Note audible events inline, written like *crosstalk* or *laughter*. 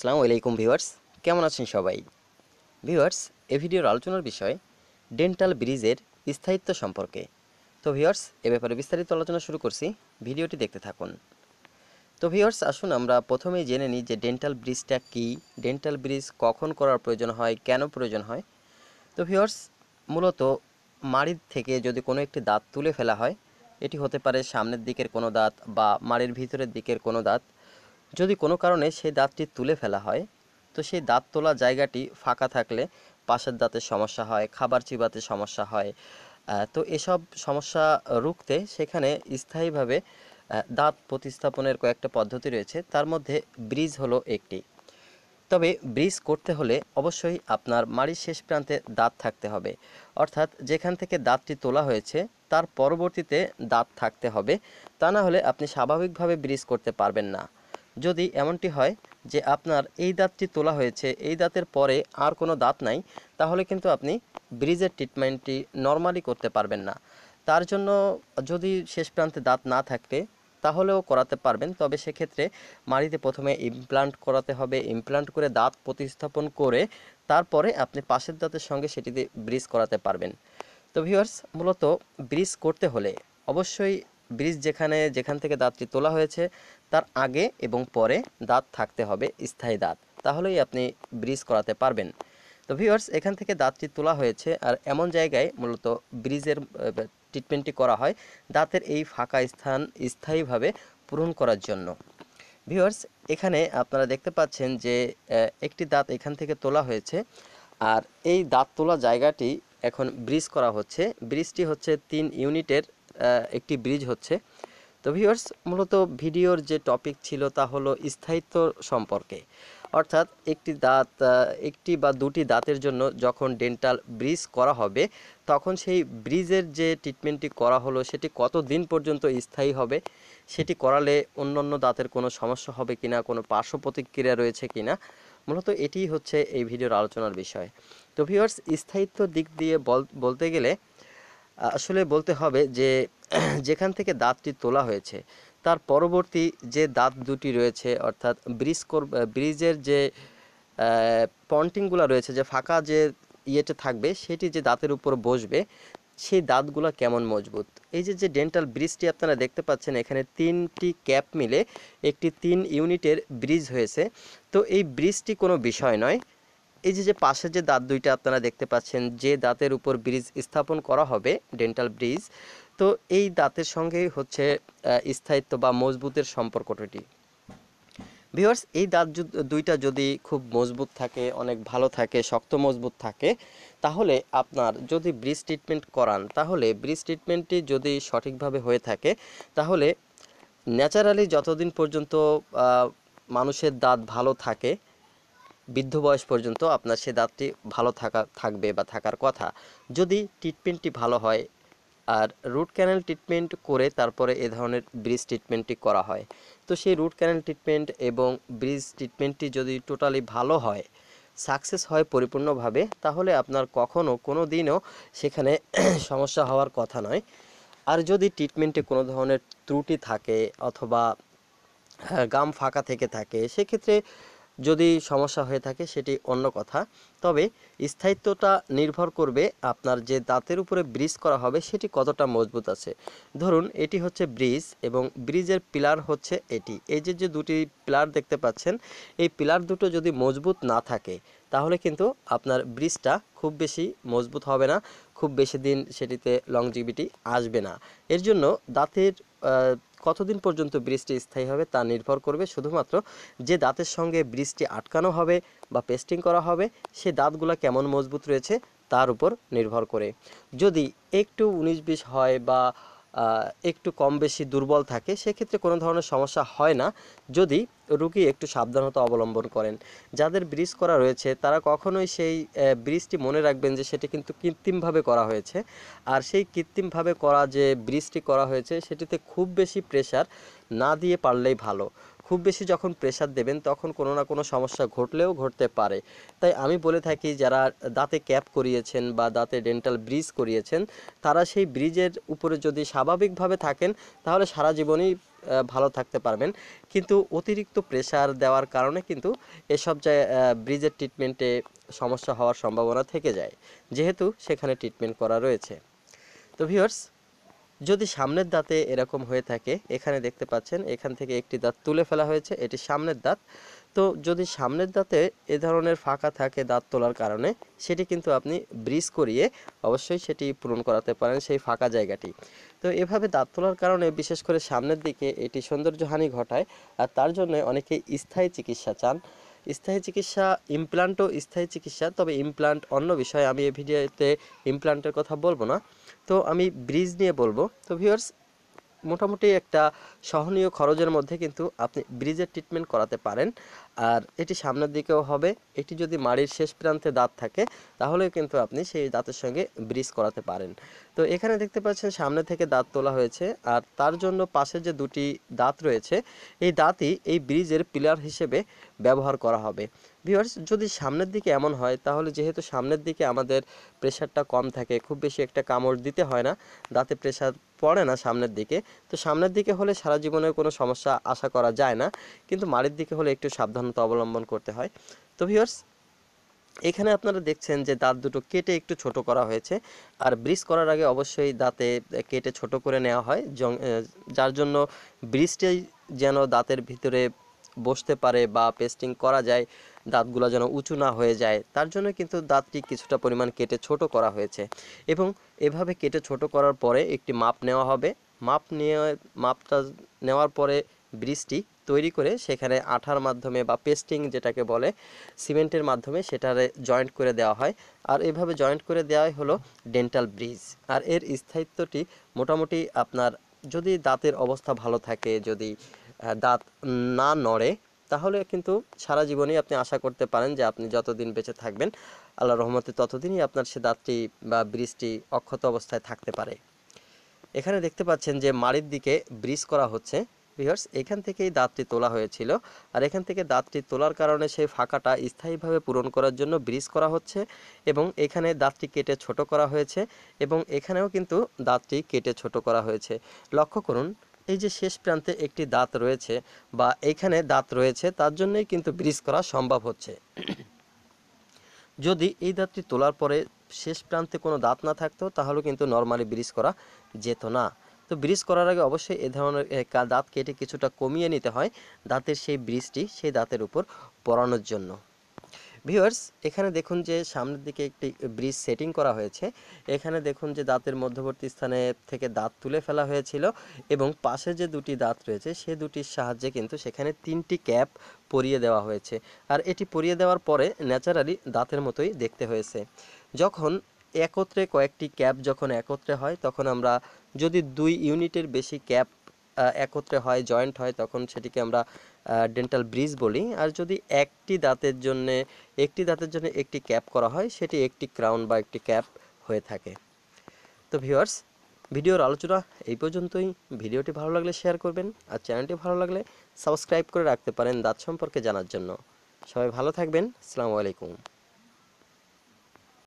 সালাম আলাইকুম ভিউয়ার্স কেমন আছেন সবাই ভিউয়ার্স এ ভিডিওর আলোচনার বিষয় ডেন্টাল ব্রিজের স্থায়িত্ব সম্পর্কে তো ভিউয়ার্স এ ব্যাপারে বিস্তারিত আলোচনা শুরু করছি ভিডিওটি দেখতে থাকুন তো ভিউয়ার্স আসুন আমরা প্রথমেই জেনে নিই যে ডেন্টাল ব্রিজটা কী ডেন্টাল ব্রিজ কখন করার প্রয়োজন হয় কেন প্রয়োজন হয় তো ভিউয়ার্স মূলত মাড়ির থেকে যদি কোনো একটি দাঁত তুলে ফেলা হয় এটি হতে পারে সামনের দিকের কোনো দাঁত বা মাড়ির ভিতরের দিকের কোনো দাঁত যদি কোনো কারণে সেই দাঁতটি তুলে ফেলা হয় তো সেই দাঁত তোলা জায়গাটি ফাঁকা থাকলে পাশের দাঁতের সমস্যা হয় খাবার চিবাতে সমস্যা হয় তো এসব সমস্যা রুখতে সেখানে স্থায়ীভাবে দাঁত প্রতিস্থাপনের কয়েকটা পদ্ধতি রয়েছে তার মধ্যে ব্রিজ হলো একটি তবে ব্রিজ করতে হলে অবশ্যই আপনার মাড়ির শেষ প্রান্তে দাঁত থাকতে হবে অর্থাৎ যেখান থেকে দাঁতটি তোলা হয়েছে তার পরবর্তীতে দাঁত থাকতে হবে তা না হলে আপনি স্বাভাবিকভাবে ব্রিজ করতে পারবেন না যদি এমনটি হয় যে আপনার এই দাঁতটি তোলা হয়েছে এই দাঁতের পরে আর কোনো দাঁত নাই তাহলে কিন্তু আপনি ব্রিজের ট্রিটমেন্টটি নর্মালি করতে পারবেন না তার জন্য যদি শেষ প্রান্তে দাঁত না থাকে তাহলেও করাতে পারবেন তবে সেক্ষেত্রে মাড়িতে প্রথমে ইমপ্লান্ট করাতে হবে ইমপ্লান্ট করে দাঁত প্রতিস্থাপন করে তারপরে আপনি পাশের দাঁতের সঙ্গে সেটিতে ব্রিজ করাতে পারবেন তো ভিউয়ার্স মূলত ব্রিজ করতে হলে অবশ্যই ব্রিজ যেখানে যেখান থেকে দাঁতটি তোলা হয়েছে তার আগে এবং পরে দাঁত থাকতে হবে স্থায়ী দাঁত তাহলেই আপনি ব্রিজ করাতে পারবেন তো ভিউয়ার্স এখান থেকে দাঁতটি তোলা হয়েছে আর এমন জায়গায় মূলত ব্রিজের ট্রিটমেন্টটি করা হয় দাঁতের এই ফাঁকা স্থান স্থায়ীভাবে পূরণ করার জন্য ভিউয়ার্স এখানে আপনারা দেখতে পাচ্ছেন যে একটি দাঁত এখান থেকে তোলা হয়েছে আর এই দাঁত তোলা জায়গাটি এখন ব্রিজ করা হচ্ছে ব্রিজটি হচ্ছে তিন ইউনিটের একটি ব্রিজ হচ্ছে তো ভিউয়ার্স মূলত ভিডিওর যে টপিক ছিল তা হলো স্থায়িত্ব সম্পর্কে অর্থাৎ একটি দাঁত একটি বা দুটি দাঁতের জন্য যখন ডেন্টাল ব্রিজ করা হবে তখন সেই ব্রিজের যে ট্রিটমেন্টটি করা হলো সেটি কত দিন পর্যন্ত স্থায়ী হবে সেটি করালে অন্য অন্য দাঁতের কোনো সমস্যা হবে কিনা কোনো পার্শ্ব প্রতিক্রিয়া রয়েছে কিনা মূলত এটি হচ্ছে এই ভিডিওর আলোচনার বিষয় তো ভিউয়ার্স স্থায়িত্ব দিক দিয়ে বলতে গেলে আসলে বলতে হবে যে যেখান থেকে দাঁতটি তোলা হয়েছে তার পরবর্তী যে দাঁত দুটি রয়েছে অর্থাৎ ব্রিজ কর ব্রিজের যে পন্টিংগুলো রয়েছে যে ফাঁকা যে ইয়েটা থাকবে সেটি যে দাঁতের উপর বসবে সেই দাঁতগুলো কেমন মজবুত এই যে যে ডেন্টাল ব্রিজটি আপনারা দেখতে পাচ্ছেন এখানে তিনটি ক্যাপ মিলে একটি তিন ইউনিটের ব্রিজ হয়েছে তো এই ব্রিজটি কোনো বিষয় নয় এই যে যে পাশে যে দাঁত দুইটা আপনারা দেখতে পাচ্ছেন যে দাঁতের উপর ব্রিজ স্থাপন করা হবে ডেন্টাল ব্রিজ তো এই দাঁতের সঙ্গেই হচ্ছে স্থায়িত্ব বা মজবুতের সম্পর্কটি ভিউয়ার্স এই দাঁত দুইটা যদি খুব মজবুত থাকে অনেক ভালো থাকে শক্ত মজবুত থাকে তাহলে আপনার যদি ব্রিজ ট্রিটমেন্ট করান তাহলে ব্রিজ ট্রিটমেন্টটি যদি সঠিকভাবে হয়ে থাকে তাহলে ন্যাচারালি যতদিন পর্যন্ত মানুষের দাঁত ভালো থাকে বৃদ্ধ বয়স পর্যন্ত আপনার সে দাঁতটি ভালো থাকা থাকবে বা থাকার কথা যদি ট্রিটমেন্টটি ভালো হয় আর রুট ক্যানেল ট্রিটমেন্ট করে তারপরে এ ধরনের ব্রিজ ট্রিটমেন্টটি করা হয় তো সেই রুট ক্যানেল ট্রিটমেন্ট এবং ব্রিজ ট্রিটমেন্টটি যদি টোটালি ভালো হয় সাকসেস হয় পরিপূর্ণভাবে তাহলে আপনার কখনও কোনো দিনও সেখানে *clears throat* সমস্যা হওয়ার কথা নয় আর যদি ট্রিটমেন্টে কোনো ধরনের ত্রুটি থাকে অথবা গাম হ্যাঁ, ফাঁকা থেকে থাকে সেক্ষেত্রে যদি সমস্যা হয়ে থাকে সেটি অন্য কথা তবে স্থায়িত্বটা নির্ভর করবে আপনার যে দাঁতের উপরে ব্রিজ করা হবে সেটি কতটা মজবুত আছে ধরুন এটি হচ্ছে ব্রিজ এবং ব্রিজের পিলার হচ্ছে এটি এই যে যে দুটি পিলার দেখতে পাচ্ছেন এই পিলার দুটো যদি মজবুত না থাকে তাহলে কিন্তু আপনার ব্রিজটা খুব বেশি মজবুত হবে না খুব বেশি দিন সেটিতে লংজিভিটি আসবে না এর জন্য দাঁতের কতদিন পর্যন্ত ব্রিজটি স্থায়ী হবে তা নির্ভর করবে শুধুমাত্র যে দাঁতের সঙ্গে ব্রিজটি আটকানো হবে বা পেস্টিং করা হবে সে দাঁতগুলো কেমন মজবুত রয়েছে তার উপর নির্ভর করে যদি একটু উনিশ বিশ হয় বা একটু কম বেশি দুর্বল থাকে সেক্ষেত্রে কোনো ধরনের সমস্যা হয় না যদি রুগী একটু সাবধানতা অবলম্বন করেন যাদের ব্রিজ করা রয়েছে তারা কখনোই সেই ব্রিজটি মনে রাখবেন যে সেটি কিন্তু কৃত্রিমভাবে করা হয়েছে আর সেই কৃত্রিমভাবে করা যে ব্রিজটি করা হয়েছে সেটিতে খুব বেশি প্রেশার না দিয়ে পারলেই ভালো খুব বেশি যখন প্রেশার দেবেন তখন কোনো না কোনো সমস্যা ঘটলেও ঘটতে পারে তাই আমি বলে থাকি যারা দাঁতে ক্যাপ করিয়েছেন বা দাঁতে ডেন্টাল ব্রিজ করিয়েছেন তারা সেই ব্রিজের উপরে যদি স্বাভাবিকভাবে থাকেন তাহলে সারা জীবনই ভালো থাকতে পারবেন কিন্তু অতিরিক্ত প্রেশার দেওয়ার কারণে কিন্তু এসব যে ব্রিজের ট্রিটমেন্টে সমস্যা হওয়ার সম্ভাবনা থেকে যায় যেহেতু সেখানে ট্রিটমেন্ট করা রয়েছে তো ভিউয়ার্স যদি সামনের দাঁতে এরকম হয়ে থাকে এখানে দেখতে পাচ্ছেন এখান থেকে একটি দাঁত তুলে ফেলা হয়েছে এটি সামনের দাঁত তো যদি সামনের দাঁতে এ ধরনের ফাঁকা থাকে দাঁত তোলার কারণে সেটি কিন্তু আপনি ব্রিজ করিয়ে অবশ্যই সেটি পূরণ করাতে পারেন সেই ফাঁকা জায়গাটি তো এভাবে দাঁত তোলার কারণে বিশেষ করে সামনের দিকে এটি সৌন্দর্যহানি ঘটায় আর তার জন্য অনেকে স্থায়ী চিকিৎসা চান স্থায়ী চিকিৎসা ইমপ্লান্টও স্থায়ী চিকিৎসা তবে ইমপ্লান্ট অন্য বিষয় আমি এই ভিডিওতে ইমপ্লান্টের কথা বলবো না তো আমি ব্রিজ নিয়ে বলবো তো ভিউয়ার্স মোটামুটি একটা সহনীয় খরচের মধ্যে কিন্তু আপনি ব্রিজের ট্রিটমেন্ট করাতে পারেন আর এটি সামনের দিকেও হবে এটি যদি মাড়ির শেষ প্রান্তে দাঁত থাকে তাহলে কিন্তু আপনি সেই দাঁতের সঙ্গে ব্রিজ করাতে পারেন তো এখানে দেখতে পাচ্ছেন সামনে থেকে দাঁত তোলা হয়েছে আর তার জন্য পাশে যে দুটি দাঁত রয়েছে এই দাঁতই এই ব্রিজের পিলার হিসেবে ব্যবহার করা হবে ভিউয়ার্স যদি সামনের দিকে এমন হয় তাহলে যেহেতু সামনের দিকে আমাদের প্রেশারটা কম থাকে খুব বেশি একটা কামড় দিতে হয় না দাঁতে প্রেশার পড়ে না সামনের দিকে তো সামনের দিকে হলে সারা জীবনের কোনো সমস্যা আশা করা যায় না কিন্তু মাড়ির দিকে হলে একটু সাবধানতা অবলম্বন করতে হয় তো ভিউয়ার্স এখানে আপনারা দেখছেন যে দাঁত দুটো কেটে একটু ছোট করা হয়েছে আর ব্রিজ করার আগে অবশ্যই দাঁতে কেটে ছোট করে নেওয়া হয় যার জন্য ব্রিজটাই যেন দাঁতের ভিতরে বসতে পারে বা পেস্টিং করা যায় দাঁতগুলো যেন উঁচু না হয়ে যায় তার জন্য কিন্তু দাঁতটি কিছুটা পরিমাণ কেটে ছোট করা হয়েছে এবং এভাবে কেটে ছোট করার পরে একটি মাপ নেওয়া হবে মাপ নিয়ে মাপটা নেওয়ার পরে ব্রিজটি তৈরি করে সেখানে আঠার মাধ্যমে বা পেস্টিং যেটাকে বলে সিমেন্টের মাধ্যমে সেটারে জয়েন্ট করে দেওয়া হয় আর এভাবে জয়েন্ট করে দেওয়াই হলো ডেন্টাল ব্রিজ আর এর স্থায়িত্বটি মোটামুটি আপনার যদি দাঁতের অবস্থা ভালো থাকে যদি দাঁত না নড়ে তাহলে কিন্তু সারা জীবনেই আপনি আশা করতে পারেন যে আপনি যতদিন বেঁচে থাকবেন আল্লাহ রহমতে ততদিনই আপনার সে দাঁতটি বা ব্রিজটি অক্ষত অবস্থায় থাকতে পারে এখানে দেখতে পাচ্ছেন যে মাড়ির দিকে ব্রিজ করা হচ্ছে বিহার্স এখান থেকেই দাঁতটি তোলা হয়েছিল আর এখান থেকে দাঁতটি তোলার কারণে সেই ফাঁকাটা স্থায়ীভাবে পূরণ করার জন্য ব্রিজ করা হচ্ছে এবং এখানে দাঁতটি কেটে ছোট করা হয়েছে এবং এখানেও কিন্তু দাঁতটি কেটে ছোট করা হয়েছে লক্ষ্য করুন এই যে শেষ প্রান্তে একটি দাঁত রয়েছে বা এইখানে দাঁত রয়েছে তার জন্যই কিন্তু ব্রিজ করা সম্ভব হচ্ছে যদি এই দাঁতটি তোলার পরে শেষ প্রান্তে কোনো দাঁত না থাকতো তাহলেও কিন্তু নর্মালি ব্রিজ করা যেত না তো ব্রিজ করার আগে অবশ্যই এ ধরনের দাঁত কেটে কিছুটা কমিয়ে নিতে হয় দাঁতের সেই ব্রিজটি সেই দাঁতের উপর পরানোর জন্য ভিউয়ার্স এখানে দেখুন যে সামনের দিকে একটি ব্রিজ সেটিং করা হয়েছে এখানে দেখুন যে দাঁতের মধ্যবর্তী স্থানে থেকে দাঁত তুলে ফেলা হয়েছিল এবং পাশে যে দুটি দাঁত রয়েছে সে দুটির সাহায্যে কিন্তু সেখানে তিনটি ক্যাপ পরিয়ে দেওয়া হয়েছে আর এটি পরিয়ে দেওয়ার পরে ন্যাচারালি দাঁতের মতোই দেখতে হয়েছে যখন একত্রে কয়েকটি ক্যাপ যখন একত্রে হয় তখন আমরা যদি দুই ইউনিটের বেশি ক্যাপ একত্রে হয় জয়েন্ট হয় তখন সেটিকে আমরা ডেন্টাল ব্রিজ বলি আর যদি একটি দাঁতের জন্য একটি দাঁতের জন্য একটি ক্যাপ করা হয় সেটি একটি ক্রাউন বা একটি ক্যাপ হয়ে থাকে তো ভিউয়ার্স ভিডিওর আলোচনা এই পর্যন্তই ভিডিওটি ভালো লাগলে শেয়ার করবেন আর চ্যানেলটি ভালো লাগলে সাবস্ক্রাইব করে রাখতে পারেন দাঁত সম্পর্কে জানার জন্য সবাই ভালো থাকবেন আসসালামু আলাইকুম